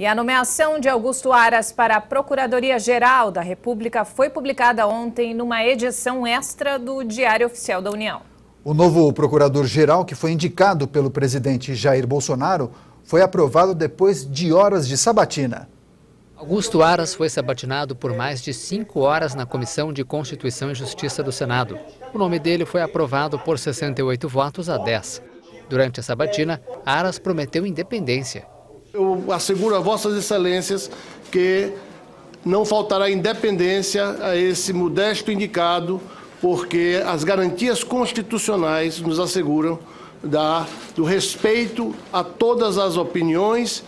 E a nomeação de Augusto Aras para a Procuradoria-Geral da República foi publicada ontem numa edição extra do Diário Oficial da União. O novo procurador-geral, que foi indicado pelo presidente Jair Bolsonaro, foi aprovado depois de horas de sabatina. Augusto Aras foi sabatinado por mais de cinco horas na Comissão de Constituição e Justiça do Senado. O nome dele foi aprovado por 68 votos a 10. Durante a sabatina, Aras prometeu independência eu asseguro a Vossas Excelências que não faltará independência a esse modesto indicado, porque as garantias constitucionais nos asseguram da, do respeito a todas as opiniões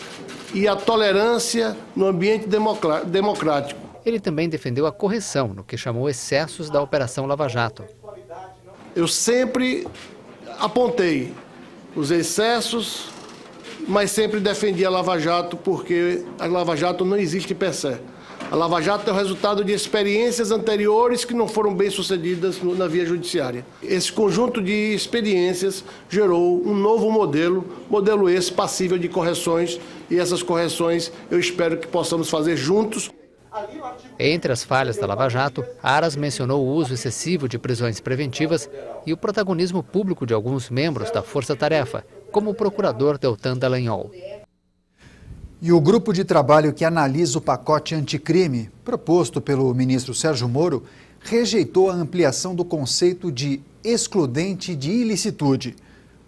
e a tolerância no ambiente democrático. Ele também defendeu a correção no que chamou excessos da Operação Lava Jato. Eu sempre apontei os excessos mas sempre defendi a Lava Jato porque a Lava Jato não existe per se. A Lava Jato é o resultado de experiências anteriores que não foram bem sucedidas na via judiciária. Esse conjunto de experiências gerou um novo modelo, modelo esse passível de correções, e essas correções eu espero que possamos fazer juntos. Entre as falhas da Lava Jato, Aras mencionou o uso excessivo de prisões preventivas e o protagonismo público de alguns membros da Força Tarefa, como o procurador Deltan Dallagnol. E o grupo de trabalho que analisa o pacote anticrime, proposto pelo ministro Sérgio Moro, rejeitou a ampliação do conceito de excludente de ilicitude.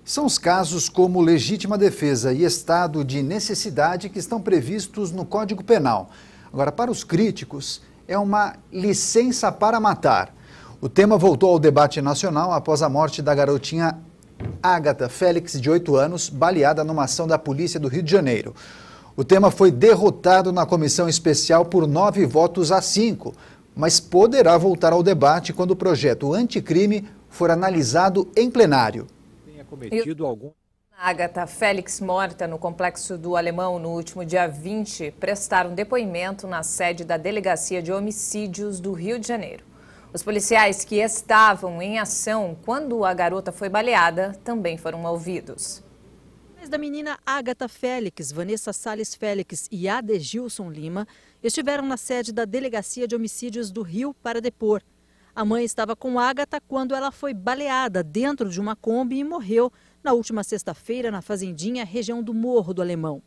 São os casos como legítima defesa e estado de necessidade que estão previstos no Código Penal. Agora, para os críticos, é uma licença para matar. O tema voltou ao debate nacional após a morte da garotinha Agatha Félix, de 8 anos, baleada numa ação da polícia do Rio de Janeiro. O tema foi derrotado na comissão especial por nove votos a cinco, mas poderá voltar ao debate quando o projeto anticrime for analisado em plenário. Tenha cometido algum... Agatha Félix, morta no complexo do Alemão no último dia 20, prestaram depoimento na sede da Delegacia de Homicídios do Rio de Janeiro. Os policiais que estavam em ação quando a garota foi baleada também foram ouvidos. Pais da menina Agatha Félix, Vanessa Sales Félix e Adegilson Lima estiveram na sede da Delegacia de Homicídios do Rio para depor. A mãe estava com Agatha quando ela foi baleada dentro de uma Kombi e morreu na última sexta-feira na Fazendinha, região do Morro do Alemão.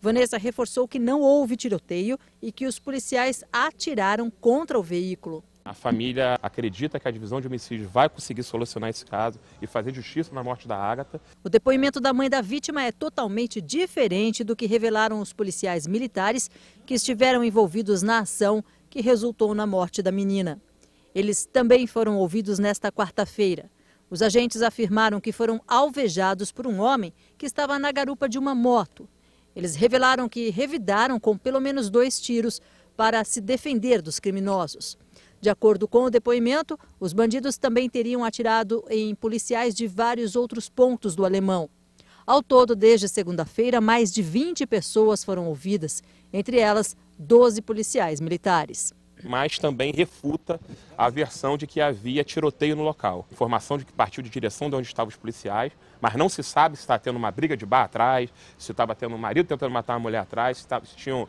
Vanessa reforçou que não houve tiroteio e que os policiais atiraram contra o veículo. A família acredita que a divisão de homicídios vai conseguir solucionar esse caso e fazer justiça na morte da Ágata. O depoimento da mãe da vítima é totalmente diferente do que revelaram os policiais militares que estiveram envolvidos na ação que resultou na morte da menina. Eles também foram ouvidos nesta quarta-feira. Os agentes afirmaram que foram alvejados por um homem que estava na garupa de uma moto. Eles revelaram que revidaram com pelo menos dois tiros para se defender dos criminosos. De acordo com o depoimento, os bandidos também teriam atirado em policiais de vários outros pontos do Alemão. Ao todo, desde segunda-feira, mais de 20 pessoas foram ouvidas, entre elas 12 policiais militares. Mas também refuta a versão de que havia tiroteio no local. Informação de que partiu de direção de onde estavam os policiais, mas não se sabe se está tendo uma briga de bar atrás, se estava tendo um marido tentando matar uma mulher atrás, se, tá, se tinha um,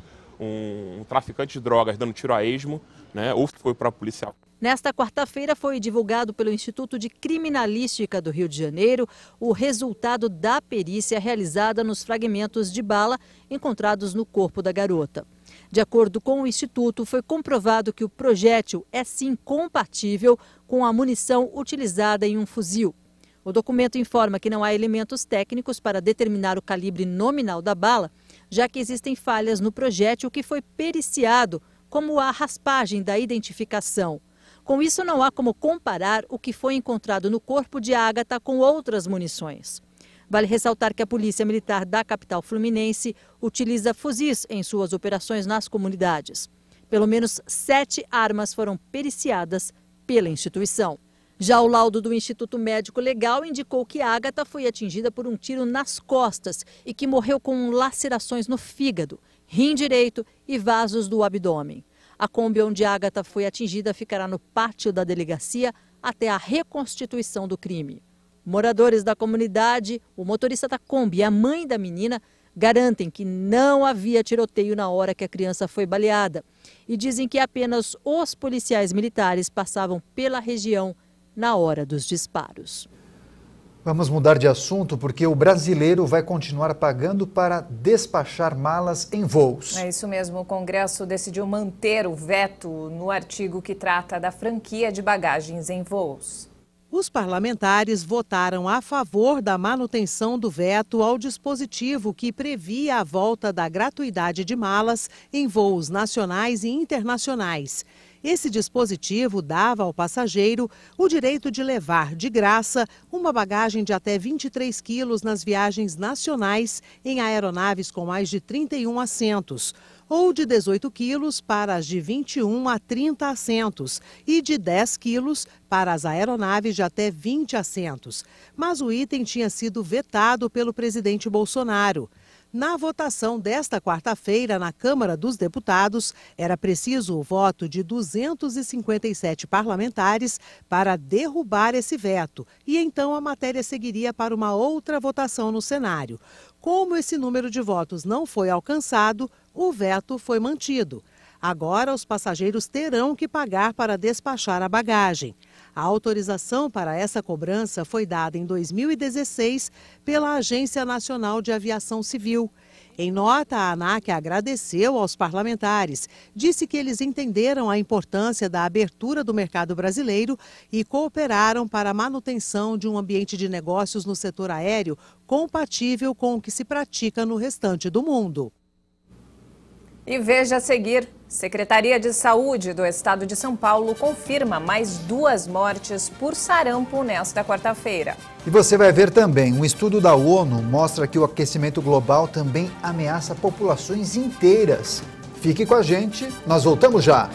um traficante de drogas dando tiro a esmo né, ou se foi o policial. Nesta quarta-feira foi divulgado pelo Instituto de Criminalística do Rio de Janeiro o resultado da perícia realizada nos fragmentos de bala encontrados no corpo da garota. De acordo com o Instituto, foi comprovado que o projétil é sim compatível com a munição utilizada em um fuzil. O documento informa que não há elementos técnicos para determinar o calibre nominal da bala, já que existem falhas no projétil que foi periciado como a raspagem da identificação. Com isso, não há como comparar o que foi encontrado no corpo de Ágata com outras munições. Vale ressaltar que a Polícia Militar da capital fluminense utiliza fuzis em suas operações nas comunidades. Pelo menos sete armas foram periciadas pela instituição. Já o laudo do Instituto Médico Legal indicou que Agatha foi atingida por um tiro nas costas e que morreu com lacerações no fígado, rim direito e vasos do abdômen. A Kombi onde Agatha foi atingida ficará no pátio da delegacia até a reconstituição do crime. Moradores da comunidade, o motorista da Kombi e a mãe da menina garantem que não havia tiroteio na hora que a criança foi baleada e dizem que apenas os policiais militares passavam pela região na hora dos disparos. Vamos mudar de assunto porque o brasileiro vai continuar pagando para despachar malas em voos. É isso mesmo. O Congresso decidiu manter o veto no artigo que trata da franquia de bagagens em voos. Os parlamentares votaram a favor da manutenção do veto ao dispositivo que previa a volta da gratuidade de malas em voos nacionais e internacionais. Esse dispositivo dava ao passageiro o direito de levar de graça uma bagagem de até 23 quilos nas viagens nacionais em aeronaves com mais de 31 assentos, ou de 18 quilos para as de 21 a 30 assentos e de 10 quilos para as aeronaves de até 20 assentos. Mas o item tinha sido vetado pelo presidente Bolsonaro. Na votação desta quarta-feira na Câmara dos Deputados, era preciso o voto de 257 parlamentares para derrubar esse veto, e então a matéria seguiria para uma outra votação no cenário. Como esse número de votos não foi alcançado, o veto foi mantido. Agora, os passageiros terão que pagar para despachar a bagagem. A autorização para essa cobrança foi dada em 2016 pela Agência Nacional de Aviação Civil. Em nota, a ANAC agradeceu aos parlamentares, disse que eles entenderam a importância da abertura do mercado brasileiro e cooperaram para a manutenção de um ambiente de negócios no setor aéreo compatível com o que se pratica no restante do mundo. E veja a seguir: Secretaria de Saúde do Estado de São Paulo confirma mais duas mortes por sarampo nesta quarta-feira. E você vai ver também: um estudo da ONU mostra que o aquecimento global também ameaça populações inteiras. Fique com a gente, nós voltamos já!